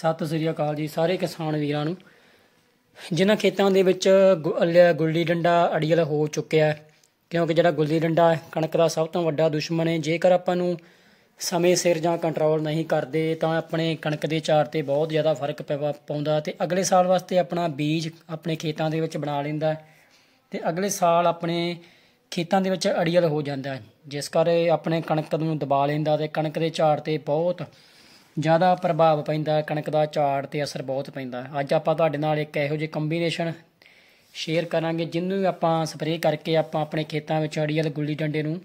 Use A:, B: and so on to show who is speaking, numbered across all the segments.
A: ਸਤਿ ਸ੍ਰੀ ਅਕਾਲ ਜੀ ਸਾਰੇ ਕਿਸਾਨ ਵੀਰਾਂ ਨੂੰ ਜਿਨ੍ਹਾਂ ਖੇਤਾਂ ਦੇ ਵਿੱਚ ਗੁੱਲੀ ਡੰਡਾ ਅੜੀਲ ਹੋ ਚੁੱਕਿਆ ਹੈ ਕਿਉਂਕਿ ਜਿਹੜਾ ਗੁੱਲੀ ਡੰਡਾ ਹੈ ਕਣਕ ਦਾ ਸਭ ਤੋਂ ਵੱਡਾ ਦੁਸ਼ਮਣ ਹੈ ਜੇਕਰ ਆਪਾਂ ਨੂੰ ਸਮੇਂ ਸਿਰ ਜਾਂ ਕੰਟਰੋਲ ਨਹੀਂ ਕਰਦੇ ਤਾਂ ਆਪਣੇ ਕਣਕ ਦੇ ਚਾਰ ਤੇ ਬਹੁਤ ਜ਼ਿਆਦਾ ਫਰਕ ਪਾਉਂਦਾ ਤੇ ਅਗਲੇ ਸਾਲ ਵਾਸਤੇ ਆਪਣਾ ਬੀਜ ਆਪਣੇ ਖੇਤਾਂ ਦੇ ਵਿੱਚ ਬਣਾ ਲੈਂਦਾ ਤੇ ਅਗਲੇ ਸਾਲ ਆਪਣੇ ਖੇਤਾਂ ਦੇ ਵਿੱਚ ਅੜੀਲ ਹੋ ਜਾਂਦਾ ਜਿਸ ਕਰਕੇ ਆਪਣੇ ਕਣਕ ਨੂੰ ਦਬਾ ਲੈਂਦਾ ਤੇ ਕਣਕ ਦੇ ਚਾਰ ਤੇ ਬਹੁਤ ਜ਼ਿਆਦਾ ਪ੍ਰਭਾਵ ਪੈਂਦਾ ਕਣਕ ਦਾ ਝਾੜ ਤੇ ਅਸਰ ਬਹੁਤ ਪੈਂਦਾ ਅੱਜ ਆਪਾਂ ਤੁਹਾਡੇ ਨਾਲ ਇੱਕ ਇਹੋ ਜਿਹੀ ਕੰਬੀਨੇਸ਼ਨ ਸ਼ੇਅਰ ਕਰਾਂਗੇ ਜਿੰਨੂੰ ਆਪਾਂ ਸਪਰੇਅ ਕਰਕੇ ਆਪਾਂ ਆਪਣੇ ਖੇਤਾਂ ਵਿੱਚ ਅੜੀਅਲ ਗੁੱਲੀ ਡੰਡੇ ਨੂੰ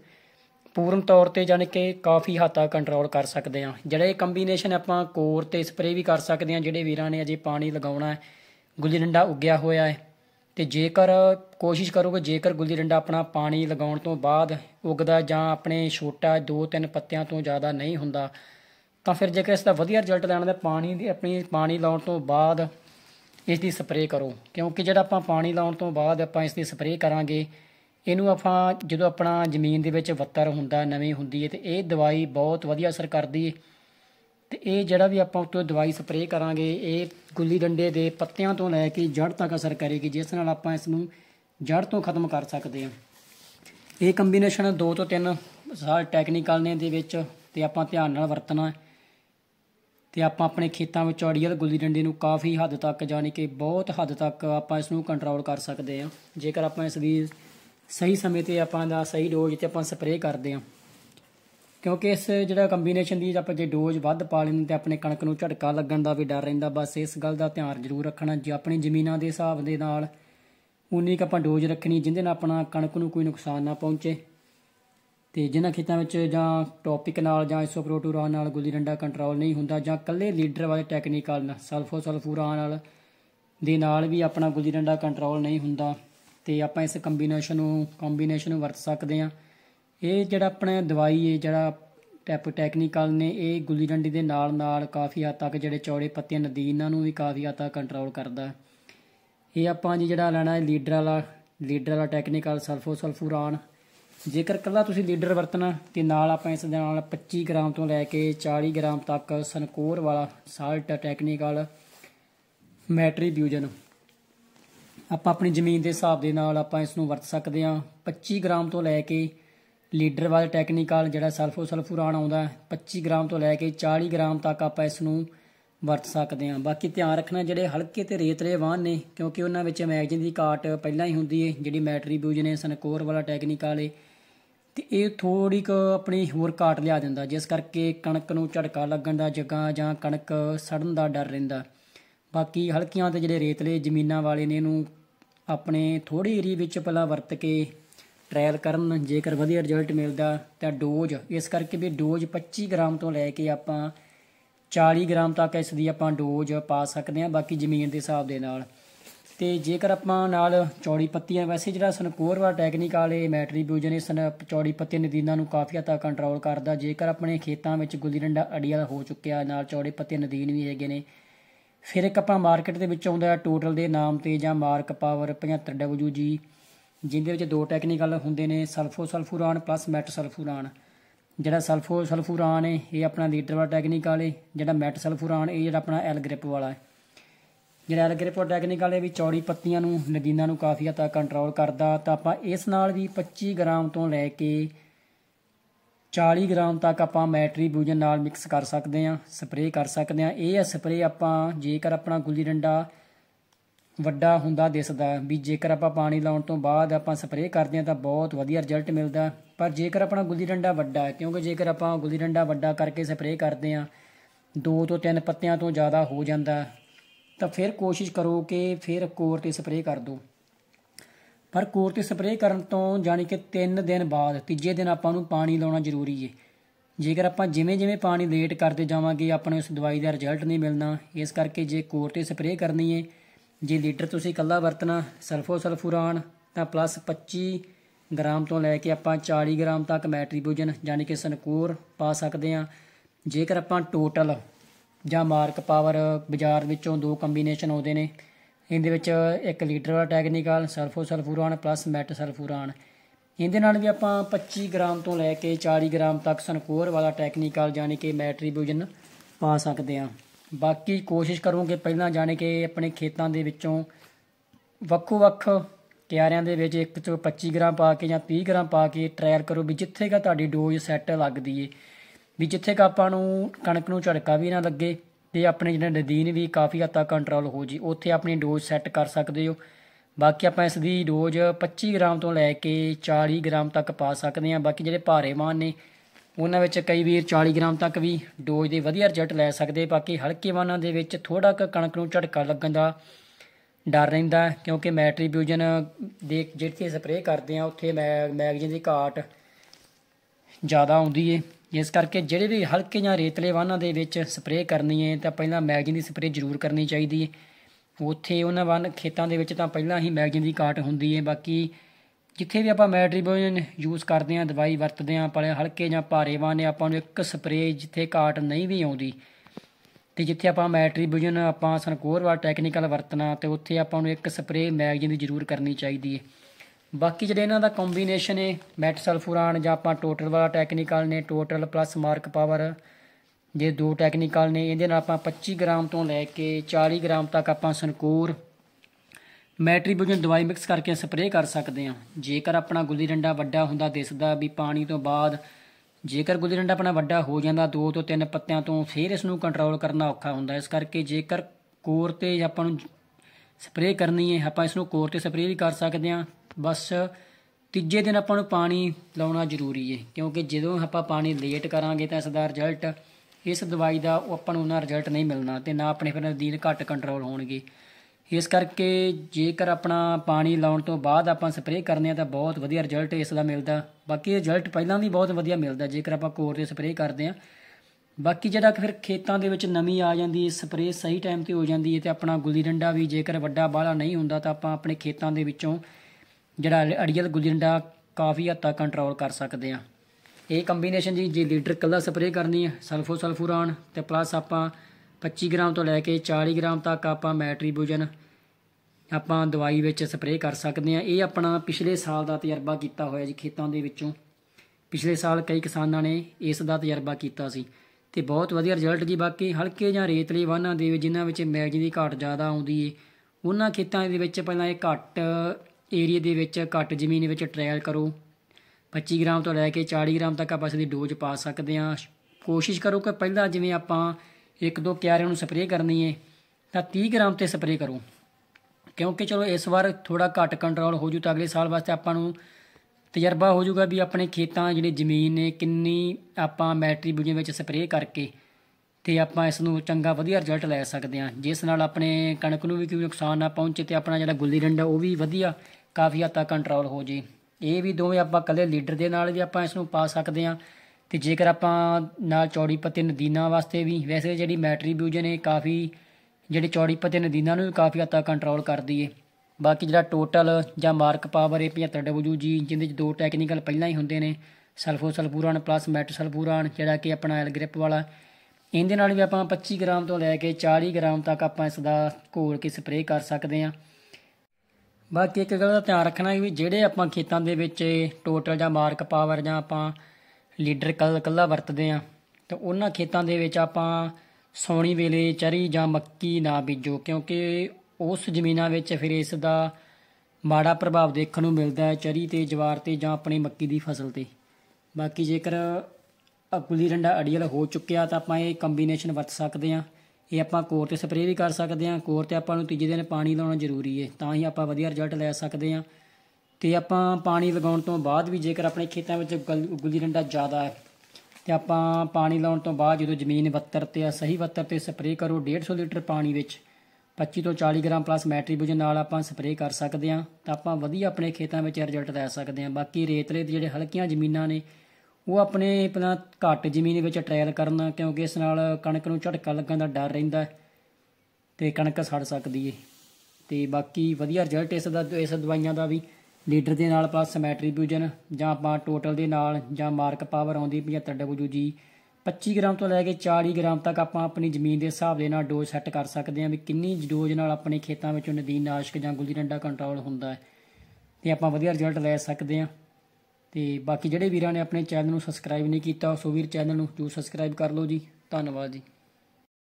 A: ਪੂਰਨ ਤੌਰ ਤੇ ਜਾਨਕਿ ਕਿ ਕਾਫੀ ਹੱਦ ਤੱਕ ਕੰਟਰੋਲ ਕਰ ਸਕਦੇ ਆ ਜਿਹੜੇ ਕੰਬੀਨੇਸ਼ਨ ਆਪਾਂ ਕੋਰ ਤੇ ਸਪਰੇਅ ਵੀ ਕਰ ਸਕਦੇ ਆ ਜਿਹੜੇ ਵੀਰਾਂ ਨੇ ਅਜੇ ਪਾਣੀ ਲਗਾਉਣਾ ਹੈ ਗੁੱਲੀ ਡੰਡਾ ਉੱਗਿਆ ਹੋਇਆ ਹੈ ਤੇ ਜੇਕਰ ਕੋਸ਼ਿਸ਼ ਕਰੋਗੇ ਜੇਕਰ ਗੁੱਲੀ ਡੰਡਾ ਆਪਣਾ ਪਾਣੀ ਲਗਾਉਣ ਤੋਂ ਬਾਅਦ ਉੱਗਦਾ ਜਾਂ ਆਪਣੇ ਛੋਟਾ 2-3 ਪੱਤਿਆਂ ਤੋਂ ਜ਼ਿਆਦਾ ਨਹੀਂ ਹੁੰਦਾ ਤਾਂ ਫਿਰ ਜੇਕਰ ਇਸ ਦਾ ਵਧੀਆ ਰਿਜ਼ਲਟ ਲੈਣਾ ਤਾਂ ਪਾਣੀ ਦੀ ਆਪਣੀ ਪਾਣੀ ਲਾਉਣ ਤੋਂ ਬਾਅਦ ਇਸ ਦੀ ਸਪਰੇਅ ਕਰੋ ਕਿਉਂਕਿ ਜਿਹੜਾ ਆਪਾਂ ਪਾਣੀ ਲਾਉਣ ਤੋਂ ਬਾਅਦ ਆਪਾਂ ਇਸ ਦੀ ਸਪਰੇਅ ਕਰਾਂਗੇ ਇਹਨੂੰ ਆਪਾਂ ਜਦੋਂ ਆਪਣਾ ਜ਼ਮੀਨ ਦੇ ਵਿੱਚ ਵੱਤਰ ਹੁੰਦਾ ਨਵੀਂ ਹੁੰਦੀ ਹੈ ਤੇ ਇਹ ਦਵਾਈ ਬਹੁਤ ਵਧੀਆ ਅਸਰ ਕਰਦੀ ਤੇ ਇਹ ਜਿਹੜਾ ਵੀ ਆਪਾਂ ਉੱਤੇ ਦਵਾਈ ਸਪਰੇਅ ਕਰਾਂਗੇ ਇਹ ਗੁੱਲੀ ਡੰਡੇ ਦੇ ਪੱਤਿਆਂ ਤੋਂ ਲੈ ਕੇ ਜੜ ਤੱਕ ਅਸਰ ਕਰੇਗੀ ਜਿਸ ਨਾਲ ਆਪਾਂ ਇਸ ਨੂੰ ਜੜ ਤੋਂ ਖਤਮ ਕਰ ਸਕਦੇ ਹਾਂ ਇਹ ਕੰਬੀਨੇਸ਼ਨ ਦੋ ਤੋਂ ਤਿੰਨ ਸਾਲ ਟੈਕਨੀਕਲ ਨੇ ਦੇ ਵਿੱਚ ਤੇ ਆਪਾਂ ਧਿਆਨ ਨਾਲ ਵਰਤਣਾ ਹੈ ਤੇ ਆਪਾਂ ਆਪਣੇ ਖੇਤਾਂ ਵਿੱਚ ਤੇ ਗੁੱਲੀ ਡੰਡੇ ਨੂੰ ਕਾਫੀ ਹੱਦ ਤੱਕ ਜਾਨੀ ਕਿ ਬਹੁਤ ਹੱਦ ਤੱਕ ਆਪਾਂ ਇਸ ਨੂੰ ਕੰਟਰੋਲ ਕਰ ਸਕਦੇ ਹਾਂ ਜੇਕਰ ਆਪਾਂ ਇਸ ਦੀ ਸਹੀ ਸਮੇਂ ਤੇ ਆਪਾਂ ਦਾ ਸਹੀ ਡੋਜ਼ ਤੇ ਆਪਾਂ ਸਪਰੇਅ ਕਰਦੇ ਹਾਂ ਕਿਉਂਕਿ ਇਸ ਜਿਹੜਾ ਕੰਬੀਨੇਸ਼ਨ ਦੀ ਆਪਾਂ ਜੇ ਡੋਜ਼ ਵੱਧ ਪਾ ਲੈਣ ਤੇ ਆਪਣੇ ਕਣਕ ਨੂੰ ਝਟਕਾ ਲੱਗਣ ਦਾ ਵੀ ਡਰ ਰਹਿੰਦਾ ਬਸ ਇਸ ਗੱਲ ਦਾ ਧਿਆਨ ਜ਼ਰੂਰ ਰੱਖਣਾ ਜੇ ਆਪਣੀ ਜ਼ਮੀਨਾਂ ਦੇ ਹਿਸਾਬ ਦੇ ਨਾਲ ਉਨੀ ਕ ਆਪਾਂ ਡੋਜ਼ ਰੱਖਣੀ ਜਿੰਦੇ ਨਾਲ ਆਪਣਾ ਕਣਕ ਨੂੰ ਕੋਈ ਨੁਕਸਾਨ ਨਾ ਪਹੁੰਚੇ ਤੇ ਜਿਨ੍ਹਾਂ ਖੇਤਾਂ ਵਿੱਚ ਜਾਂ ਟੌਪਿਕ ਨਾਲ ਜਾਂ ਆਈਸੋਪਰੋਟੂਰਾਨ ਨਾਲ ਗੁੱਲੀ ਡੰਡਾ ਕੰਟਰੋਲ ਨਹੀਂ ਹੁੰਦਾ ਜਾਂ ਕੱਲੇ ਲੀਡਰ ਵਾਲੇ ਟੈਕਨੀਕਲ ਨਾਲ ਸਲਫੋ ਸਲਫੂਰਾਨ ਨਾਲ ਦੇ ਨਾਲ ਵੀ ਆਪਣਾ ਗੁੱਲੀ ਡੰਡਾ ਕੰਟਰੋਲ ਨਹੀਂ ਹੁੰਦਾ ਤੇ ਆਪਾਂ ਇਸ ਕੰਬੀਨੇਸ਼ਨ ਨੂੰ ਕੰਬੀਨੇਸ਼ਨ ਨੂੰ ਵਰਤ ਸਕਦੇ ਆ ਇਹ ਜਿਹੜਾ ਆਪਣਾ ਦਵਾਈ ਹੈ ਜਿਹੜਾ ਟੈਪ ਟੈਕਨੀਕਲ ਨੇ ਇਹ ਗੁੱਲੀ ਡੰਡੀ ਦੇ ਨਾਲ ਨਾਲ ਕਾਫੀ ਹੱਦ ਤੱਕ ਜਿਹੜੇ ਚੌੜੇ ਪੱਤੇ ਨਦੀ ਇਹਨਾਂ ਨੂੰ ਵੀ ਕਾਫੀ ਹੱਦ ਤੱਕ ਕੰਟਰੋਲ ਕਰਦਾ ਇਹ ਆਪਾਂ ਜੀ ਜਿਹੜਾ ਲੈਣਾ ਹੈ ਲੀਡਰ ਵਾਲਾ ਲੀਡਰ ਵਾਲਾ ਟੈਕਨੀਕਲ ਸਲਫੋ ਸਲਫੂਰਾਨ ਜੇਕਰ ਕੱਲਾ ਤੁਸੀਂ ਲੀਡਰ ਵਰਤਣਾ ਤੇ ਨਾਲ ਆਪਾਂ ਇਸ ਦੇ ਨਾਲ 25 ਗ੍ਰਾਮ ਤੋਂ ਲੈ ਕੇ 40 ਗ੍ਰਾਮ ਤੱਕ ਸਨਕੋਰ ਵਾਲਾ ਸਾਲਟ ਟੈਕਨੀਕਲ ਮੈਟਰੀ ਬਿਊਜਨ ਆਪਾਂ ਆਪਣੀ ਜ਼ਮੀਨ ਦੇ ਹਿਸਾਬ ਦੇ ਨਾਲ ਆਪਾਂ ਇਸ ਨੂੰ ਵਰਤ ਸਕਦੇ ਹਾਂ 25 ਗ੍ਰਾਮ ਤੋਂ ਲੈ ਕੇ ਲੀਡਰ ਵਾਲਾ ਟੈਕਨੀਕਲ ਜਿਹੜਾ ਸਲਫੋ ਸਲਫੂਰਾਨ ਆਉਂਦਾ 25 ਗ੍ਰਾਮ ਤੋਂ ਲੈ ਕੇ 40 ਗ੍ਰਾਮ ਤੱਕ ਆਪਾਂ ਇਸ ਨੂੰ ਵਰਤ ਸਕਦੇ ਹਾਂ ਬਾਕੀ ਧਿਆਨ ਰੱਖਣਾ ਜਿਹੜੇ ਹਲਕੇ ਤੇ ਰੇਤਲੇ ਵਾਹਨ ਨੇ ਕਿਉਂਕਿ ਉਹਨਾਂ ਵਿੱਚ ਮੈਗਜ਼ੀਨ ਦੀ ਕਾਟ ਪਹਿਲਾਂ ਹੀ ਹੁੰਦੀ ਹੈ ਜਿਹੜੀ ਮੈਟਰੀ ਬੂਜ ਨੇ ਸਨਕੋਰ ਵਾਲਾ ਟੈਕਨੀਕਲ ਹੈ ਤੇ ਇਹ ਥੋੜੀ ਕ ਆਪਣੀ ਹੋਰ ਕਾਟ ਲਿਆ ਦਿੰਦਾ ਜਿਸ ਕਰਕੇ ਕਣਕ ਨੂੰ ਝਟਕਾ ਲੱਗਣ ਦਾ ਜਗਾ ਜਾਂ ਕਣਕ ਸੜਨ ਦਾ ਡਰ ਰਹਿੰਦਾ ਬਾਕੀ ਹਲਕੀਆਂ ਤੇ ਜਿਹੜੇ ਰੇਤਲੇ ਜ਼ਮੀਨਾਂ ਵਾਲੇ ਨੇ ਇਹਨੂੰ ਆਪਣੇ ਥੋੜੀ ਏਰੀ ਵਿੱਚ ਪਹਿਲਾਂ ਵਰਤ ਕੇ ਟ੍ਰਾਇਲ ਕਰਨ ਜੇਕਰ ਵਧੀਆ ਰਿਜ਼ਲਟ ਮਿਲਦਾ ਤਾਂ ਡੋਜ਼ ਇਸ ਕਰਕੇ ਵੀ ਡੋਜ਼ 25 ਗ੍ਰਾਮ ਤੋਂ ਲੈ ਕੇ ਆਪਾਂ 40 ਗ੍ਰਾਮ ਤੱਕ ਇਸ ਦੀ ਆਪਾਂ ਡੋਜ਼ ਪਾ ਸਕਦੇ ਹਾਂ ਬਾਕੀ ਜ਼ਮੀਨ ਦੇ ਹਿਸਾਬ ਦੇ ਨਾਲ ਤੇ ਜੇਕਰ ਆਪਾਂ ਨਾਲ ਚੌੜੀ ਪੱਤੀਆਂ ਵੈਸੇ ਜਿਹੜਾ ਸਨਕੋਰ ਵਾ ਟੈਕਨੀਕ ਵਾਲੇ ਮੈਟਰੀ ਬਿਊਜਨ ਇਸ ਚੌੜੀ ਪੱਤੀ ਨਦੀਨਾਂ ਨੂੰ ਕਾਫੀ ਹੱਦ ਤੱਕ ਕੰਟਰੋਲ ਕਰਦਾ ਜੇਕਰ ਆਪਣੇ ਖੇਤਾਂ ਵਿੱਚ ਗੁੱਲੀ ਡੰਡਾ ਅੜੀਆ ਹੋ ਚੁੱਕਿਆ ਨਾਲ ਚੌੜੀ ਪੱਤੀ ਨਦੀਨ ਵੀ ਹੈਗੇ ਨੇ ਫਿਰ ਇੱਕ ਆਪਾਂ ਮਾਰਕੀਟ ਦੇ ਵਿੱਚ ਆਉਂਦਾ ਟੋਟਲ ਦੇ ਨਾਮ ਤੇ ਜਾਂ ਮਾਰਕ ਪਾਵਰ 75WG ਜਿੰਦੇ ਵਿੱਚ ਦੋ ਟੈਕਨੀਕਲ ਹੁੰਦੇ ਨੇ ਸਲਫੋ ਸਲਫੂਰਾਨ ਪਲੱਸ ਮੈਟ ਸਲਫੂਰਾਨ ਜਿਹੜਾ ਸਲਫੋ ਸਲਫੂਰਾਨ ਹੈ ਇਹ ਆਪਣਾ ਲੀਡਰ ਵਾਲਾ ਟੈਕਨੀਕਲ ਹੈ ਜਿਹੜਾ ਮੈਟ ਸਲਫੂਰਾਨ ਇਹ ਜਿਹੜਾ ਆਪਣਾ ਐਲ ਗ੍ਰਿਪ ਵਾਲਾ ਹੈ ਜਨੈਲ ਗ੍ਰਿਪ ਟੈਕਨੀਕਲ ਇਹ ਵੀ ਚੌੜੀ ਪੱਤੀਆਂ ਨੂੰ ਨਦੀਨਾਂ ਨੂੰ ਕਾਫੀ ਹੱਦ ਤੱਕ ਕੰਟਰੋਲ ਕਰਦਾ ਤਾਂ ਆਪਾਂ ਇਸ ਨਾਲ ਵੀ 25 ਗ੍ਰਾਮ ਤੋਂ ਲੈ ਕੇ 40 ਗ੍ਰਾਮ ਤੱਕ ਆਪਾਂ ਮੈਟਰੀਬੂਜਨ ਨਾਲ ਮਿਕਸ ਕਰ ਸਕਦੇ ਹਾਂ ਸਪਰੇਅ ਕਰ ਸਕਦੇ ਹਾਂ ਇਹ ਸਪਰੇਅ ਆਪਾਂ ਜੇਕਰ ਆਪਣਾ ਗੁੱਲੀ ਡੰਡਾ ਵੱਡਾ ਹੁੰਦਾ ਦਿਸਦਾ ਵੀ ਜੇਕਰ ਆਪਾਂ ਪਾਣੀ ਲਾਉਣ ਤੋਂ ਬਾਅਦ ਆਪਾਂ ਸਪਰੇਅ ਕਰਦੇ ਹਾਂ ਤਾਂ ਬਹੁਤ ਵਧੀਆ ਰਿਜ਼ਲਟ ਮਿਲਦਾ ਪਰ ਜੇਕਰ ਆਪਣਾ ਗੁੱਲੀ ਡੰਡਾ ਵੱਡਾ ਹੈ ਕਿਉਂਕਿ ਜੇਕਰ ਆਪਾਂ ਗੁੱਲੀ ਡੰਡਾ ਵੱਡਾ ਕਰਕੇ ਸਪਰੇਅ ਕਰਦੇ ਹਾਂ ਦੋ ਤੋਂ ਤਿੰਨ ਪੱਤਿਆਂ ਤੋਂ ਜ਼ਿਆਦਾ ਹੋ ਜਾਂਦਾ ਤਾਂ ਫਿਰ ਕੋਸ਼ਿਸ਼ ਕਰੋ ਕਿ ਫਿਰ ਕੋਰ ਤੇ ਸਪਰੇਅ ਕਰ ਦਿਓ ਪਰ ਕੋਰ ਤੇ ਸਪਰੇਅ ਕਰਨ ਤੋਂ ਜਾਨੀ ਕਿ 3 ਦਿਨ ਬਾਅਦ ਤੀਜੇ ਦਿਨ ਆਪਾਂ ਨੂੰ ਪਾਣੀ ਲਾਉਣਾ ਜ਼ਰੂਰੀ ਏ ਜੇਕਰ ਆਪਾਂ ਜਿਵੇਂ ਜਿਵੇਂ ਪਾਣੀ ਲੇਟ ਕਰਦੇ ਜਾਵਾਂਗੇ ਆਪਾਂ ਨੂੰ ਇਸ ਦਵਾਈ ਦਾ ਰਿਜ਼ਲਟ ਨਹੀਂ ਮਿਲਣਾ ਇਸ ਕਰਕੇ ਜੇ ਕੋਰ ਤੇ ਸਪਰੇਅ ਕਰਨੀ ਏ ਜੇ ਲੀਟਰ ਤੁਸੀਂ ਇਕੱਲਾ ਵਰਤਣਾ ਸਲਫੋ ਸਲਫੂਰਾਨ ਤਾਂ ਪਲੱਸ 25 ਗ੍ਰਾਮ ਤੋਂ ਲੈ ਕੇ ਆਪਾਂ 40 ਗ੍ਰਾਮ ਤੱਕ ਮੈਟਰੀਬੂਜਨ ਯਾਨੀ ਕਿ ਸਨਕੋਰ ਪਾ ਸਕਦੇ ਆ ਜੇਕਰ ਆਪਾਂ ਟੋਟਲ ਜਾਂ ਮਾਰਕ ਪਾਵਰ ਬਾਜ਼ਾਰ ਵਿੱਚੋਂ ਦੋ ਕੰਬੀਨੇਸ਼ਨ ਆਉਂਦੇ ਨੇ ਇਹਦੇ ਵਿੱਚ ਇੱਕ ਲੀਟਰ ਵਾਲਾ ਟੈਕਨੀਕਲ ਸਲਫੋ ਸਲਫੂਰਾਨ ਪਲੱਸ ਮੈਟ ਸਲਫੂਰਾਨ ਇਹਦੇ ਨਾਲ ਵੀ ਆਪਾਂ 25 ਗ੍ਰਾਮ ਤੋਂ ਲੈ ਕੇ 40 ਗ੍ਰਾਮ ਤੱਕ ਸੰਕੋਰ ਵਾਲਾ ਟੈਕਨੀਕਲ ਯਾਨੀ ਕਿ ਮੈਟਰੀਬਿਊਜਨ ਪਾ ਸਕਦੇ ਆ ਬਾਕੀ ਕੋਸ਼ਿਸ਼ ਕਰੋਗੇ ਪਹਿਲਾਂ ਜਾਣੇ ਕਿ ਆਪਣੇ ਖੇਤਾਂ ਦੇ ਵਿੱਚੋਂ ਵੱਖੋ ਵੱਖ ਕਿਆਰਿਆਂ ਦੇ ਵਿੱਚ ਇੱਕ ਤੋਂ 25 ਗ੍ਰਾਮ ਪਾ ਕੇ ਜਾਂ 30 ਗ੍ਰਾਮ ਪਾ ਕੇ ਟ੍ਰਾਇਲ ਕਰੋ ਵੀ ਜਿੱਥੇਗਾ ਤੁਹਾਡੀ ਡੋਜ਼ ਸੈੱਟ ਲੱਗਦੀ ਏ ਵੀ ਜਿੱਥੇ ਕਿ ਆਪਾਂ ਨੂੰ ਕਣਕ ਨੂੰ ਝੜਕਾ ਵੀ ਨਾ ਲੱਗੇ ਤੇ ਆਪਣੇ ਜਿਹੜੇ ਨਦੀਨ ਵੀ ਕਾਫੀ ਹੱਦ ਤੱਕ ਕੰਟਰੋਲ ਹੋ ਜੀ ਉੱਥੇ ਆਪਣੀ ਡੋਜ਼ ਸੈੱਟ ਕਰ ਸਕਦੇ ਹੋ ਬਾਕੀ ਆਪਾਂ ਇਸ ਦੀ ਡੋਜ਼ 25 ਗ੍ਰਾਮ ਤੋਂ ਲੈ ਕੇ 40 ਗ੍ਰਾਮ ਤੱਕ ਪਾ ਸਕਦੇ ਹਾਂ ਬਾਕੀ ਜਿਹੜੇ ਭਾਰੇ ਨੇ ਉਹਨਾਂ ਵਿੱਚ ਕਈ ਵੀਰ 40 ਗ੍ਰਾਮ ਤੱਕ ਵੀ ਡੋਜ਼ ਦੇ ਵਧੀਆ ਰਿਜ਼ਲਟ ਲੈ ਸਕਦੇ ਬਾਕੀ ਹਲਕੇ ਵਾਹਨਾਂ ਦੇ ਵਿੱਚ ਥੋੜਾ ਕ ਕਣਕ ਨੂੰ ਝਟਕਾ ਲੱਗਣ ਦਾ ਡਰ ਰਹਿੰਦਾ ਕਿਉਂਕਿ ਮੈਟਰੀਬਿਊਜਨ ਦੇ ਜਿਹੜੇ ਸਪਰੇਅ ਕਰਦੇ ਆ ਉੱਥੇ ਮੈਗਜ਼ੀਨ ਦੀ ਘਾਟ ਜ਼ਿਆਦਾ ਆਉਂਦੀ ਏ ਇਸ ਕਰਕੇ ਜਿਹੜੇ ਵੀ ਹਲਕੇ ਜਾਂ ਰੇਤਲੇ ਵਾਹਨਾਂ ਦੇ ਵਿੱਚ ਸਪਰੇਅ ਕਰਨੀ ਹੈ ਤਾਂ ਪਹਿਲਾਂ ਮੈਗਜ਼ੀਨ ਦੀ ਸਪਰੇਅ ਜ਼ਰੂਰ ਕਰਨੀ ਚਾਹੀਦੀ ਹੈ ਉੱਥੇ ਉਹਨਾਂ ਵਾਹਨ ਖੇਤਾਂ ਦੇ ਵਿੱਚ ਤਾਂ ਪਹਿਲਾਂ ਹੀ ਮੈਗਜ਼ੀਨ ਦੀ ਕਾਟ ਹੁੰਦੀ ਹੈ ਬਾਕੀ ਜਿੱਥੇ ਵੀ ਆਪਾਂ ਮੈਟਰੀਬੋਜਨ ਯੂਜ਼ ਕਰਦੇ ਹਾਂ ਦਵਾਈ ਵਰਤਦੇ ਹਾਂ ਪਰ ਹਲਕੇ ਜਾਂ ਭਾਰੇ ਵਾਹਨ ਨੇ ਆਪਾਂ ਨੂੰ ਇੱਕ ਸਪਰੇਅ ਜਿੱਥੇ ਕਾਟ ਨਹੀਂ ਵੀ ਆਉਂਦੀ ਤੇ ਜਿੱਥੇ ਆਪਾਂ ਮੈਟਰੀਬੋਜਨ ਆਪਾਂ ਵਾਲਾ ਟੈਕਨੀਕਲ ਵਰਤਣਾ ਤੇ ਉੱਥੇ ਆਪਾਂ ਨੂੰ ਇੱਕ ਸਪਰੇਅ ਮੈਗਜ਼ੀਨ ਦੀ ਜ਼ਰੂਰ ਕਰਨੀ ਚਾਹੀਦੀ ਹੈ ਬਾਕੀ ਜਿਹੜੇ ਇਹਨਾਂ ਦਾ ਕੰਬੀਨੇਸ਼ਨ ਹੈ ਮੈਟ ਸਲਫੂਰਾਨ ਜਾਂ ਆਪਾਂ ਟੋਟਲ ਵਾਲਾ ਟੈਕਨੀਕਲ ਨੇ ਟੋਟਲ ਪਲੱਸ ਮਾਰਕ ਪਾਵਰ ਜੇ ਦੋ ਟੈਕਨੀਕਲ ਨੇ ਇਹਦੇ ਨਾਲ ਆਪਾਂ 25 ਗ੍ਰਾਮ ਤੋਂ ਲੈ ਕੇ 40 ਗ੍ਰਾਮ ਤੱਕ ਆਪਾਂ ਸੰਕੂਰ ਮੈਟਰੀਬੂਜਨ ਦਵਾਈ ਮਿਕਸ ਕਰਕੇ ਸਪਰੇਅ ਕਰ ਸਕਦੇ ਹਾਂ ਜੇਕਰ ਆਪਣਾ ਗੁੱਲੀ ਡੰਡਾ ਵੱਡਾ ਹੁੰਦਾ ਦਿਸਦਾ ਵੀ ਪਾਣੀ ਤੋਂ ਬਾਅਦ ਜੇਕਰ ਗੁੱਲੀ ਡੰਡਾ ਆਪਣਾ ਵੱਡਾ ਹੋ ਜਾਂਦਾ ਦੋ ਤੋਂ ਤਿੰਨ ਪੱਤਿਆਂ ਤੋਂ ਫਿਰ ਇਸ ਨੂੰ ਕੰਟਰੋਲ ਕਰਨਾ ਔਖਾ ਹੁੰਦਾ ਇਸ ਕਰਕੇ ਜੇਕਰ ਕੋਰ ਤੇ ਆਪਾਂ ਨੂੰ ਸਪਰੇਅ ਕਰਨੀ ਹੈ ਆਪਾਂ ਇਸ ਨੂੰ ਕੋਰ ਤੇ ਸਪਰੇਅ ਵੀ ਕਰ ਸਕਦੇ ਹਾਂ ਬਸ ਤੀਜੇ ਦਿਨ ਆਪਾਂ ਨੂੰ ਪਾਣੀ ਲਾਉਣਾ ਜ਼ਰੂਰੀ ਹੈ ਕਿਉਂਕਿ ਜਦੋਂ ਆਪਾਂ ਪਾਣੀ ਲੇਟ ਕਰਾਂਗੇ ਤਾਂ ਇਸ ਦਾ ਰਿਜ਼ਲਟ ਇਸ ਦਵਾਈ ਦਾ ਉਹ ਆਪਾਂ ਨੂੰ ਉਹਨਾਂ ਰਿਜ਼ਲਟ ਨਹੀਂ ਮਿਲਣਾ ਤੇ ਨਾ ਆਪਣੇ ਫਿਰ ਦੀਨ ਘੱਟ ਕੰਟਰੋਲ ਹੋਣਗੇ ਇਸ ਕਰਕੇ ਜੇਕਰ ਆਪਣਾ ਪਾਣੀ ਲਾਉਣ ਤੋਂ ਬਾਅਦ ਆਪਾਂ ਸਪਰੇਅ ਕਰਨੇ ਆ ਤਾਂ ਬਹੁਤ ਵਧੀਆ ਰਿਜ਼ਲਟ ਇਸ ਦਾ ਮਿਲਦਾ ਬਾਕੀ ਰਿਜ਼ਲਟ ਪਹਿਲਾਂ ਵੀ ਬਹੁਤ ਵਧੀਆ ਮਿਲਦਾ ਜੇਕਰ ਆਪਾਂ ਕੋਰ ਤੇ ਸਪਰੇਅ ਕਰਦੇ ਆ ਬਾਕੀ ਜਿਹੜਾ ਫਿਰ ਖੇਤਾਂ ਦੇ ਵਿੱਚ ਨਮੀ ਆ ਜਾਂਦੀ ਹੈ ਸਪਰੇਅ ਸਹੀ ਟਾਈਮ ਤੇ ਹੋ ਜਾਂਦੀ ਹੈ ਤੇ ਆਪਣਾ ਗੁੱਲੀ ਡੰਡਾ ਵੀ ਜੇਕਰ ਵੱਡਾ ਬਾਲਾ ਨਹੀਂ ਹੁੰਦਾ ਤਾਂ ਆਪਾਂ ਆਪਣੇ ਖੇਤਾਂ ਦੇ ਵਿੱਚੋਂ ਜਿਹੜਾ ਅੜੀਅਲ ਗੁਲਿੰਡਾ ਕਾਫੀ ਹੱਦ ਤੱਕ ਕੰਟਰੋਲ ਕਰ ਸਕਦੇ ਆ ਇਹ ਕੰਬੀਨੇਸ਼ਨ ਜੀ ਜੇ ਲੀਟਰ ਕੱਲਾ ਸਪਰੇਅ ਕਰਨੀ ਹੈ ਸਲਫੋ ਸਲਫੂਰਾਨ ਤੇ ਪਲੱਸ ਆਪਾਂ 25 ਗ੍ਰਾਮ ਤੋਂ ਲੈ ਕੇ 40 ਗ੍ਰਾਮ ਤੱਕ ਆਪਾਂ ਮੈਟਰੀਬੂਜਨ ਆਪਾਂ ਦਵਾਈ ਵਿੱਚ ਸਪਰੇਅ ਕਰ ਸਕਦੇ ਆ ਇਹ ਆਪਣਾ ਪਿਛਲੇ ਸਾਲ ਦਾ ਤਜਰਬਾ ਕੀਤਾ ਹੋਇਆ ਜੀ ਖੇਤਾਂ ਦੇ ਵਿੱਚੋਂ ਪਿਛਲੇ ਸਾਲ ਕਈ ਕਿਸਾਨਾਂ ਨੇ ਇਸ ਦਾ ਤਜਰਬਾ ਕੀਤਾ ਸੀ ਤੇ ਬਹੁਤ ਵਧੀਆ ਰਿਜ਼ਲਟ ਜੀ ਬਾਕੀ ਹਲਕੇ ਜਾਂ ਰੇਤਲੇ ਵਾਹਨਾਂ ਦੇ ਜਿਨ੍ਹਾਂ ਵਿੱਚ ਮੈਗਜ਼ੀਨ ਦੀ ਘਾਟ ਜ਼ਿਆਦਾ ਆਉਂਦੀ ਏ ਉਹਨਾਂ ਖੇਤਾਂ ਦੇ ਵਿੱਚ ਪਹਿਲਾਂ ਇਹ ਘੱਟ ਏਰੀਆ ਦੇ ਵਿੱਚ ਘੱਟ ਜ਼ਮੀਨ ਵਿੱਚ ਟ੍ਰਾਇਲ ਕਰੋ 25 ਗ੍ਰਾਮ ਤੋਂ ਲੈ ਕੇ 40 ਗ੍ਰਾਮ ਤੱਕ ਆਪਾਂ ਇਸ ਡੋਜ਼ ਪਾ ਸਕਦੇ ਹਾਂ ਕੋਸ਼ਿਸ਼ ਕਰੋ ਕਿ ਪਹਿਲਾਂ ਜਿਵੇਂ ਆਪਾਂ ਇੱਕ ਦੋ ਕਿਆਰਿਆਂ ਨੂੰ ਸਪਰੇਅ ਕਰਨੀ ਹੈ ਤਾਂ 30 ਗ੍ਰਾਮ ਤੇ ਸਪਰੇਅ ਕਰੋ ਕਿਉਂਕਿ ਚਲੋ ਇਸ ਵਾਰ ਥੋੜਾ ਘੱਟ ਕੰਟਰੋਲ ਹੋ ਜੂ ਤਾਂ ਅਗਲੇ ਸਾਲ ਵਾਸਤੇ ਆਪਾਂ ਨੂੰ ਤਜਰਬਾ ਹੋ ਜਾਊਗਾ ਵੀ ਆਪਣੇ ਖੇਤਾਂ ਜਿਹੜੇ ਜ਼ਮੀਨ ਨੇ ਕਿੰਨੀ ਆਪਾਂ ਮੈਟਰੀ ਬੀਜਾਂ ਵਿੱਚ ਸਪਰੇਅ ਕਰਕੇ ਤੇ ਆਪਾਂ ਇਸ ਨੂੰ ਚੰਗਾ ਵਧੀਆ ਰਿਜ਼ਲਟ ਲੈ ਸਕਦੇ ਹਾਂ ਜਿਸ ਨਾਲ ਆਪਣੇ ਕਣਕ ਨੂੰ ਵੀ ਕੋਈ ਨੁਕਸਾਨ ਨਾ ਪਹੁੰਚੇ ਤੇ ਆਪਣਾ ਜਿਹੜਾ ਗੁੱਲੀ ਡੰਡਾ ਉਹ ਵੀ ਵਧੀਆ ਕਾਫੀ ਹੱਦ ਤੱਕ ਕੰਟਰੋਲ ਹੋ ਜੇ ਇਹ ਵੀ ਦੋਵੇਂ ਆਪਾਂ ਕੱਲੇ ਲੀਡਰ ਦੇ ਨਾਲ ਵੀ ਆਪਾਂ ਇਸ ਨੂੰ ਪਾ ਸਕਦੇ ਹਾਂ ਤੇ ਜੇਕਰ ਆਪਾਂ ਨਾਲ ਚੌੜੀ ਪੱਤੇ ਨਦੀਨਾ ਵਾਸਤੇ ਵੀ ਵੈਸੇ ਜਿਹੜੀ ਮੈਟਰੀ ਬਿਊਜਨ ਇਹ ਕਾਫੀ ਜਿਹੜੇ ਚੌੜੀ ਪੱਤੇ ਨਦੀਨਾ ਨੂੰ ਵੀ ਕਾਫੀ ਹੱਦ ਤੱਕ ਕੰਟਰੋਲ ਕਰਦੀ ਏ ਬਾਕੀ ਜਿਹੜਾ ਟੋਟਲ ਜਾਂ ਮਾਰਕ ਪਾਵਰ ਏ 75 75W ਜੀ ਜਿੰਦੇ ਚ ਦੋ ਟੈਕਨੀਕਲ ਪਹਿਲਾਂ ਹੀ ਹੁੰਦੇ ਨੇ ਸਲਫੋ ਪਲੱਸ ਮੈਟ ਜਿਹੜਾ ਕਿ ਆਪਣਾ ਗ੍ਰਿਪ ਵਾਲਾ ਇਹਦੇ ਨਾਲ ਵੀ ਆਪਾਂ 25 ਗ੍ਰਾਮ ਤੋਂ ਲੈ ਕੇ 40 ਗ੍ਰਾਮ ਤੱਕ ਆਪਾਂ ਇਸ ਦਾ ਘੋਲ ਕੇ ਸਪਰੇਅ ਕਰ ਸਕਦੇ ਹਾਂ ਬਾਕੀ ਇੱਕ ਗੱਲ ਦਾ ਧਿਆਨ ਰੱਖਣਾ ਵੀ ਜਿਹੜੇ ਆਪਾਂ ਖੇਤਾਂ ਦੇ ਵਿੱਚ ਟੋਟਲ ਜਾਂ ਮਾਰਕ ਪਾਵਰ ਜਾਂ ਆਪਾਂ ਲੀਡਰ ਕੱਲਾ ਵਰਤਦੇ ਆ ਤਾਂ ਉਹਨਾਂ ਖੇਤਾਂ ਦੇ ਵਿੱਚ ਆਪਾਂ ਸੌਣੀ ਵੇਲੇ ਚਰੀ ਜਾਂ ਮੱਕੀ ਨਾ ਬੀਜੋ ਕਿਉਂਕਿ ਉਸ ਜ਼ਮੀਨਾਂ ਵਿੱਚ ਫਿਰ ਇਸ ਦਾ ਮਾੜਾ ਪ੍ਰਭਾਵ ਦੇਖਣ ਨੂੰ ਮਿਲਦਾ ਹੈ ਚਰੀ ਤੇ ਜਵਾਰ ਤੇ ਜਾਂ ਆਪਣੀ ਮੱਕੀ ਦੀ ਫਸਲ ਤੇ ਬਾਕੀ ਜੇਕਰ ਗੁੱਲੀ ਡੰਡਾ ਅੜੀਅਲ ਹੋ ਚੁੱਕਿਆ ਤਾਂ ਆਪਾਂ ਇਹ ਕੰਬੀਨੇਸ਼ਨ ਵਰਤ ਸਕਦੇ ਹਾਂ ਇਹ ਆਪਾਂ ਕੋਰ ਤੇ ਸਪਰੇਅ ਵੀ ਕਰ ਸਕਦੇ ਹਾਂ ਕੋਰ ਤੇ ਆਪਾਂ ਨੂੰ ਤੀਜੇ ਦਿਨ ਪਾਣੀ ਲਾਉਣਾ ਜ਼ਰੂਰੀ ਹੈ ਤਾਂ ਹੀ ਆਪਾਂ ਵਧੀਆ ਰਿਜ਼ਲਟ ਲੈ ਸਕਦੇ ਹਾਂ ਤੇ ਆਪਾਂ ਪਾਣੀ ਲਗਾਉਣ ਤੋਂ ਬਾਅਦ ਵੀ ਜੇਕਰ ਆਪਣੇ ਖੇਤਾਂ ਵਿੱਚ ਗੁੱਲੀ ਡੰਡਾ ਜ਼ਿਆਦਾ ਹੈ ਤੇ ਆਪਾਂ ਪਾਣੀ ਲਾਉਣ ਤੋਂ ਬਾਅਦ ਜਦੋਂ ਜ਼ਮੀਨ ਬੱਤਰ ਤੇ ਆ ਸਹੀ ਬੱਤਰ ਤੇ ਸਪਰੇਅ ਕਰੋ 150 ਲੀਟਰ ਪਾਣੀ ਵਿੱਚ 25 ਤੋਂ 40 ਗ੍ਰਾਮ ਪਲੱਸ ਮੈਟਰੀਬੂਜਨ ਨਾਲ ਆਪਾਂ ਸਪਰੇਅ ਕਰ ਸਕਦੇ ਹਾਂ ਤਾਂ ਆਪਾਂ ਵਧੀਆ ਆਪਣੇ ਖੇਤਾਂ ਵਿੱਚ ਰਿਜ਼ਲਟ ਲੈ ਸਕਦੇ ਹਾਂ ਬਾਕੀ ਰੇਤਲੇ ਜਿਹੜੇ ਹਲਕੀਆਂ ਜ਼ਮੀਨਾਂ ਨੇ ਉਹ ਆਪਣੇ ਆਪਣਾ ਘੱਟ ਜ਼ਮੀਨ ਵਿੱਚ ਟ੍ਰਾਇਲ ਕਰਨ ਕਿਉਂਕਿ ਇਸ ਨਾਲ ਕਣਕ ਨੂੰ ਝਟਕਾ ਲੱਗਣ ਦਾ ਡਰ ਰਹਿੰਦਾ ਤੇ ਕਣਕ ਸੜ ਸਕਦੀ ਏ ਤੇ ਬਾਕੀ ਵਧੀਆ ਰਿਜ਼ਲਟ ਇਸ ਦਾ ਇਸ ਦਵਾਈਆਂ ਦਾ ਵੀ ਲੀਡਰ ਦੇ ਨਾਲ ਪਲੱਸ ਮੈਟਰੀਬਿਊਜਨ ਜਾਂ ਆਪਾਂ ਟੋਟਲ ਦੇ ਨਾਲ ਜਾਂ ਮਾਰਕ ਪਾਵਰ ਆਉਂਦੀ 75WG 25 ਗ੍ਰਾਮ ਤੋਂ ਲੈ ਕੇ 40 ਗ੍ਰਾਮ ਤੱਕ ਆਪਾਂ ਆਪਣੀ ਜ਼ਮੀਨ ਦੇ ਹਿਸਾਬ ਦੇ ਨਾਲ ਡੋਜ਼ ਸੈੱਟ ਕਰ ਸਕਦੇ ਹਾਂ ਵੀ ਕਿੰਨੀ ਡੋਜ਼ ਨਾਲ ਆਪਣੇ ਖੇਤਾਂ ਵਿੱਚ ਨਦੀਨ ਨਾਸ਼ਕ ਜਾਂ ਗੁਲਜੀ ਡੰਡਾ ਕੰਟਰੋਲ ਹੁੰਦਾ ਹੈ ਤੇ ਆਪਾਂ ਵਧੀਆ ਰਿਜ਼ਲਟ ਲੈ ਸਕਦੇ ਹਾਂ ਤੇ ਬਾਕੀ ਜਿਹੜੇ ਵੀਰਾਂ ਨੇ ਆਪਣੇ ਚੈਨਲ ਨੂੰ ਸਬਸਕ੍ਰਾਈਬ ਨਹੀਂ ਕੀਤਾ ਸੋ ਵੀਰ ਚੈਨਲ ਨੂੰ ਜੂ ਸਬਸਕ੍ਰਾਈਬ ਕਰ ਲਓ ਜੀ ਧੰਨਵਾਦ ਜੀ